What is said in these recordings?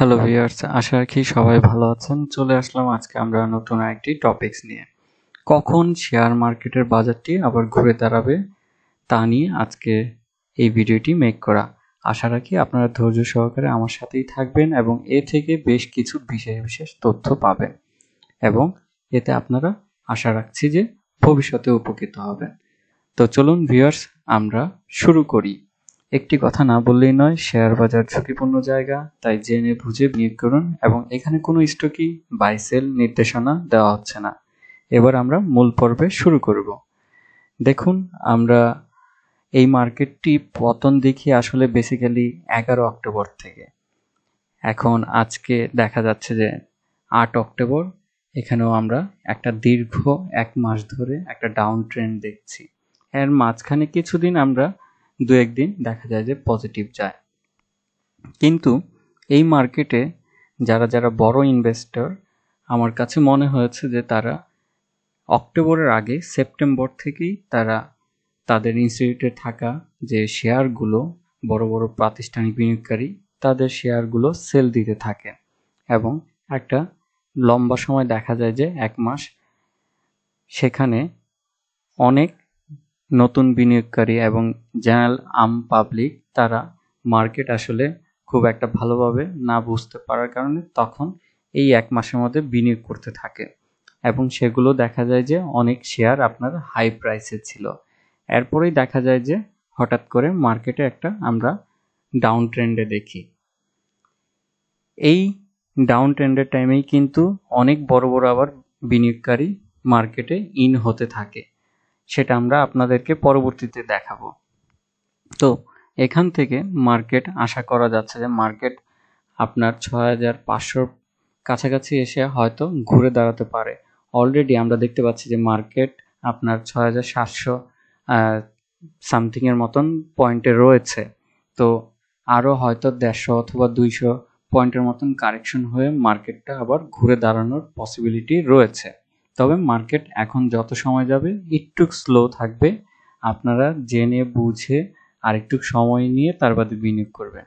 hello viewers আশা রাখি সবাই ভালো আছেন চলে আসলাম আজকে আমরা নতুন একটি টপিকস নিয়ে কখন শেয়ার মার্কেটের বাজারটি আবার ঘুরে দাঁড়াবে তা নিয়ে আজকে এই ভিডিওটি মেক করা আশা রাখি আপনারা ধৈর্য সহকারে আমার সাথেই থাকবেন এবং এ থেকে বেশ কিছু বিশেষ বিশেষ তথ্য পাবেন এবং এতে আপনারা আশা রাখছি যে ভবিষ্যতে উপকৃত হবেন তো চলুন ভিউয়ার্স আমরা শুরু করি একটি কথা না বললেই নয় শেয়ার বাজার ঝুঁকিপূর্ণ জায়গা তাই জেনে বুঝে বিনিয়োগ করুন এবং এখানে কোনো স্টকই বাইসেল নির্দেশনা দেওয়া হচ্ছে না এবার আমরা মূল পর্বে শুরু করব দেখুন আমরা এই মার্কেটটি পতন দেখি আসলে বেসিক্যালি এগারো অক্টোবর থেকে এখন আজকে দেখা যাচ্ছে যে আট অক্টোবর এখানেও আমরা একটা দীর্ঘ এক মাস ধরে একটা ডাউন ট্রেন্ড দেখছি এর মাঝখানে কিছুদিন আমরা দু একদিন দেখা যায় যে পজিটিভ যায় কিন্তু এই মার্কেটে যারা যারা বড় ইনভেস্টর আমার কাছে মনে হয়েছে যে তারা অক্টোবরের আগে সেপ্টেম্বর থেকেই তারা তাদের ইনস্টিটিউটে থাকা যে শেয়ারগুলো বড় বড় প্রাতিষ্ঠানিক বিনিয়োগকারী তাদের শেয়ারগুলো সেল দিতে থাকে এবং একটা লম্বা সময় দেখা যায় যে এক মাস সেখানে অনেক নতুন বিনিয়োগকারী এবং জেনারেল আম পাবলিক তারা মার্কেট আসলে খুব একটা ভালোভাবে না বুঝতে পারার কারণে তখন এই এক মাসের মধ্যে বিনিয়োগ করতে থাকে এবং সেগুলো দেখা যায় যে অনেক শেয়ার আপনার হাই প্রাইসে ছিল এরপরেই দেখা যায় যে হঠাৎ করে মার্কেটে একটা আমরা ডাউন ট্রেন্ডে দেখি এই ডাউন ট্রেন্ডের টাইমেই কিন্তু অনেক বড় বড় আবার বিনিয়োগকারী মার্কেটে ইন হতে থাকে সেটা আমরা আপনাদেরকে পরবর্তীতে দেখাবো তো এখান থেকে মার্কেট আশা করা যাচ্ছে যে মার্কেট আপনার ছয় হাজার পাঁচশোর কাছাকাছি এসে হয়তো ঘুরে দাঁড়াতে পারে অলরেডি আমরা দেখতে পাচ্ছি যে মার্কেট আপনার ছয় হাজার সাতশো সামথিংয়ের মতন পয়েন্টে রয়েছে তো আরও হয়তো দেড়শো অথবা দুইশো পয়েন্টের মতন কারেকশন হয়ে মার্কেটটা আবার ঘুরে দাঁড়ানোর পসিবিলিটি রয়েছে তবে মার্কেট এখন যত সময় যাবে একটু স্লো থাকবে আপনারা জেনে বুঝে আরেকটু সময় নিয়ে তার বাদে বিনিয়োগ করবেন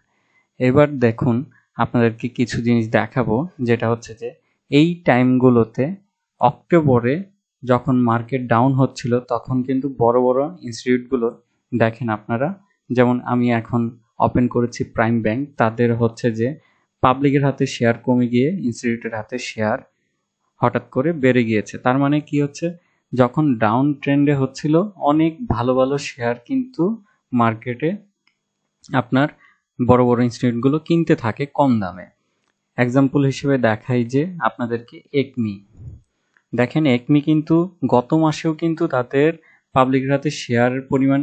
এবার দেখুন আপনাদেরকে কিছু জিনিস দেখাবো যেটা হচ্ছে যে এই টাইমগুলোতে অক্টোবরে যখন মার্কেট ডাউন হচ্ছিল তখন কিন্তু বড় বড় ইনস্টিটিউটগুলো দেখেন আপনারা যেমন আমি এখন ওপেন করেছি প্রাইম ব্যাংক তাদের হচ্ছে যে পাবলিকের হাতে শেয়ার কমে গিয়ে ইনস্টিটিউটের হাতে শেয়ার হঠাৎ করে বেড়ে গিয়েছে তার মানে কি হচ্ছে যখন ডাউন ট্রেন্ডে হচ্ছিল অনেক ভালো ভালো শেয়ার কিন্তু মার্কেটে আপনার বড় বড় ইনস্টিটিউটগুলো কিনতে থাকে কম দামে এক্সাম্পল হিসেবে দেখাই যে আপনাদেরকে একমি দেখেন একমি কিন্তু গত মাসেও কিন্তু তাদের পাবলিক হাতে শেয়ারের পরিমাণ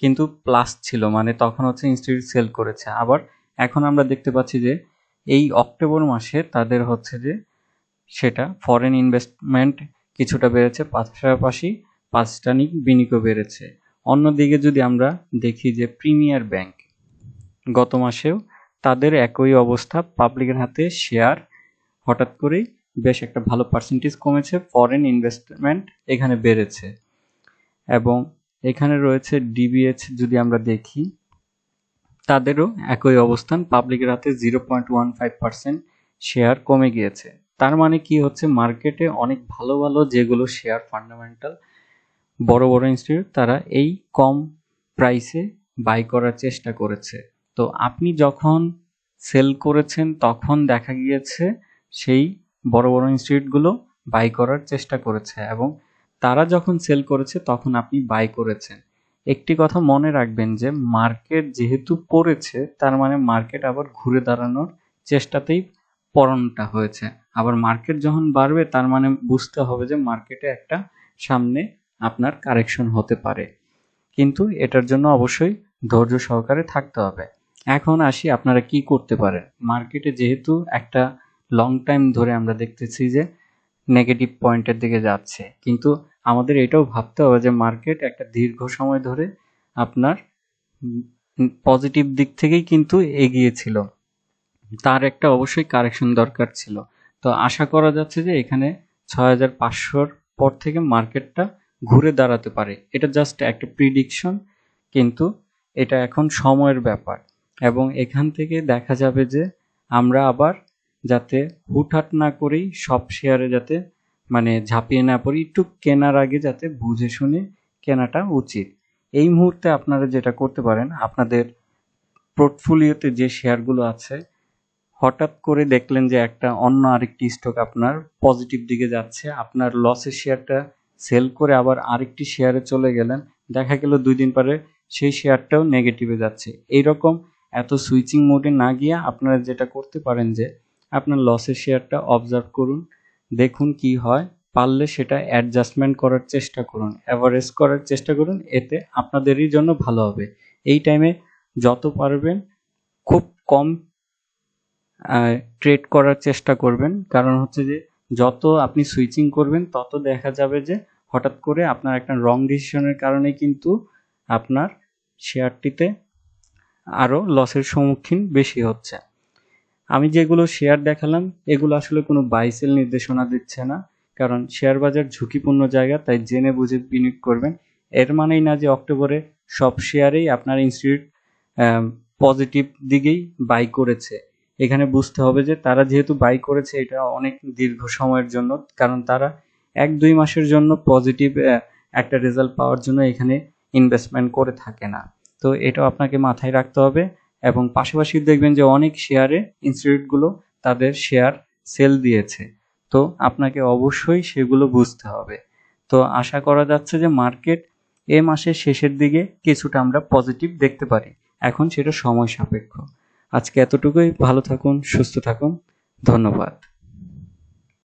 কিন্তু প্লাস ছিল মানে তখন হচ্ছে ইনস্টিটিউট সেল করেছে আবার এখন আমরা দেখতে পাচ্ছি যে এই অক্টোবর মাসে তাদের হচ্ছে যে সেটা ফরেন ইনভেস্টমেন্ট কিছুটা বেড়েছে পাশাপাশি পাঁচটানিক বিনিয়োগও বেড়েছে অন্যদিকে যদি আমরা দেখি যে প্রিমিয়ার ব্যাংক গত মাসেও তাদের একই অবস্থা পাবলিকের হাতে শেয়ার হঠাৎ করেই বেশ একটা ভালো পার্সেন্টেজ কমেছে ফরেন ইনভেস্টমেন্ট এখানে বেড়েছে এবং এখানে রয়েছে ডিবিএচ যদি আমরা দেখি তাদেরও একই অবস্থান পাবলিকের হাতে zero point one five percent share কমে গিয়েছে তার মানে কি হচ্ছে মার্কেটে অনেক ভালো ভালো যেগুলো শেয়ার ফান্ডামেন্টাল বড় বড় ইনস্টিটিউট তারা এই কম প্রাইসে বাই করার চেষ্টা করেছে তো আপনি যখন সেল করেছেন তখন দেখা গিয়েছে সেই বড় বড় ইনস্টিটিউটগুলো বাই করার চেষ্টা করেছে এবং তারা যখন সেল করেছে তখন আপনি বাই করেছেন একটি কথা মনে রাখবেন যে মার্কেট যেহেতু পড়েছে তার মানে মার্কেট আবার ঘুরে দাঁড়ানোর চেষ্টাতেই পরনটা হয়েছে আবার মার্কেট যখন বাড়বে তার মানে বুঝতে হবে যে মার্কেটে একটা সামনে আপনার কারেকশন হতে পারে কিন্তু এটার জন্য অবশ্যই ধৈর্য সহকারে থাকতে হবে এখন আসি আপনারা কি করতে পারেন মার্কেটে যেহেতু একটা লং টাইম ধরে আমরা দেখতেছি যে নেগেটিভ পয়েন্টের দিকে যাচ্ছে কিন্তু আমাদের এটাও ভাবতে হবে যে মার্কেট একটা দীর্ঘ সময় ধরে আপনার পজিটিভ দিক থেকেই কিন্তু এগিয়েছিল তার একটা অবশ্যই কারেকশন দরকার ছিল তো আশা করা যাচ্ছে যে এখানে ছয় হাজার পাঁচশোর পর থেকে মার্কেটটা ঘুরে দাঁড়াতে পারে এটা জাস্ট একটা প্রিডিকশন কিন্তু এটা এখন সময়ের ব্যাপার এবং এখান থেকে দেখা যাবে যে আমরা আবার যাতে হুটহাট না করেই সব শেয়ারে যাতে মানে ঝাঁপিয়ে না পড়ি একটু কেনার আগে যাতে বুঝে শুনে কেনাটা উচিত এই মুহূর্তে আপনারা যেটা করতে পারেন আপনাদের পোর্টফোলিওতে যে শেয়ারগুলো আছে হঠাৎ করে দেখলেন যে একটা অন্য আরেকটি স্টক আপনার পজিটিভ দিকে যাচ্ছে আপনার লসের শেয়ারটা সেল করে আবার আরেকটি শেয়ারে চলে গেলেন দেখা গেল দুই দিন পরে সেই শেয়ারটাও নেগেটিভে যাচ্ছে এইরকম এত সুইচিং মোডে না গিয়ে আপনারা যেটা করতে পারেন যে আপনার লসের শেয়ারটা অবজার্ভ করুন দেখুন কি হয় পারলে সেটা অ্যাডজাস্টমেন্ট করার চেষ্টা করুন অ্যাভারেজ করার চেষ্টা করুন এতে আপনাদেরই জন্য ভালো হবে এই টাইমে যত পারবেন খুব কম ট্রেড করার চেষ্টা করবেন কারণ হচ্ছে যে যত আপনি সুইচিং করবেন তত দেখা যাবে যে হঠাৎ করে আপনার একটা রং ডিসিশনের কারণে কিন্তু আপনার শেয়ারটিতে আরও লসের সম্মুখীন বেশি হচ্ছে আমি যেগুলো শেয়ার দেখালাম এগুলো আসলে কোনো বাইসেল নির্দেশনা দিচ্ছে না কারণ শেয়ার বাজার ঝুঁকিপূর্ণ জায়গা তাই জেনে বুঝে বিনিয়োগ করবেন এর মানেই না যে অক্টোবরে সব শেয়ারেই আপনার ইনস্টিটিউট পজিটিভ দিকেই বাই করেছে এখানে বুঝতে হবে যে তারা যেহেতু বাই করেছে এটা অনেক দীর্ঘ সময়ের জন্য কারণ তারা এক দুই মাসের জন্য পজিটিভ একটা রেজাল্ট পাওয়ার জন্য এখানে ইনভেস্টমেন্ট করে থাকে না তো এটা আপনাকে মাথায় রাখতে হবে এবং পাশাপাশি দেখবেন যে অনেক শেয়ারে ইনস্টিটিউটগুলো তাদের শেয়ার সেল দিয়েছে তো আপনাকে অবশ্যই সেগুলো বুঝতে হবে তো আশা করা যাচ্ছে যে মার্কেট এ মাসের শেষের দিকে কিছুটা আমরা পজিটিভ দেখতে পারি এখন সেটা সময় সাপেক্ষ আজকে এতটুকুই ভালো থাকুন সুস্থ থাকুন ধন্যবাদ